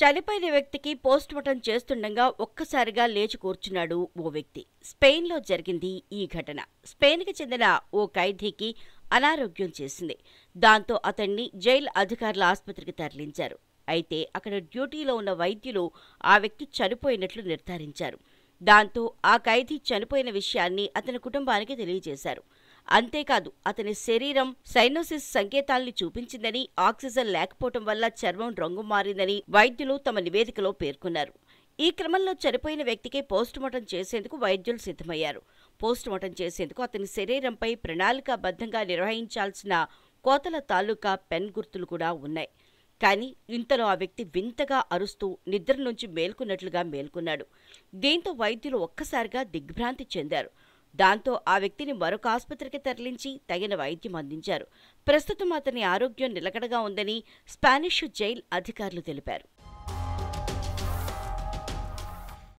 చనిపోయిన వ్యక్తికి పోస్టుమార్టం చేస్తుండగా ఒక్కసారిగా లేచి కూర్చున్నాడు ఓ వ్యక్తి స్పెయిన్లో జరిగింది ఈ ఘటన స్పెయిన్కి చెందిన ఓ ఖైదీకి అనారోగ్యం చేసింది దాంతో అతన్ని జైలు అధికారుల ఆసుపత్రికి తరలించారు అయితే అక్కడ డ్యూటీలో ఉన్న వైద్యులు ఆ వ్యక్తి చనిపోయినట్లు నిర్ధారించారు దాంతో ఆ ఖైదీ చనిపోయిన విషయాన్ని అతని కుటుంబానికి తెలియజేశారు అంతేకాదు అతని శరీరం సైనోసిస్ సంకేతాల్ని చూపించిందని ఆక్సిజన్ లేకపోవటం వల్ల చర్మం రంగు మారిందని వైద్యులు తమ నివేదికలో పేర్కొన్నారు ఈ క్రమంలో చనిపోయిన వ్యక్తికి పోస్టుమార్టం చేసేందుకు వైద్యులు సిద్ధమయ్యారు పోస్టుమార్టం చేసేందుకు అతని శరీరంపై ప్రణాళికాబద్ధంగా నిర్వహించాల్సిన కోతల తాలూకా పెన్ గుర్తులు కూడా ఉన్నాయి కానీ ఇంతలో ఆ వ్యక్తి వింతగా అరుస్తూ నిద్ర నుంచి మేల్కొన్నట్లుగా మేల్కొన్నాడు దీంతో వైద్యులు ఒక్కసారిగా దిగ్భ్రాంతి చెందారు దాంతో ఆ వ్యక్తిని మరొక ఆసుపత్రికి తరలించి తగిన వైద్యం అందించారు ప్రస్తుతం అతని ఆరోగ్యం నిలకడగా ఉందని స్పానిష్ జైల్ అధికారులు తెలిపారు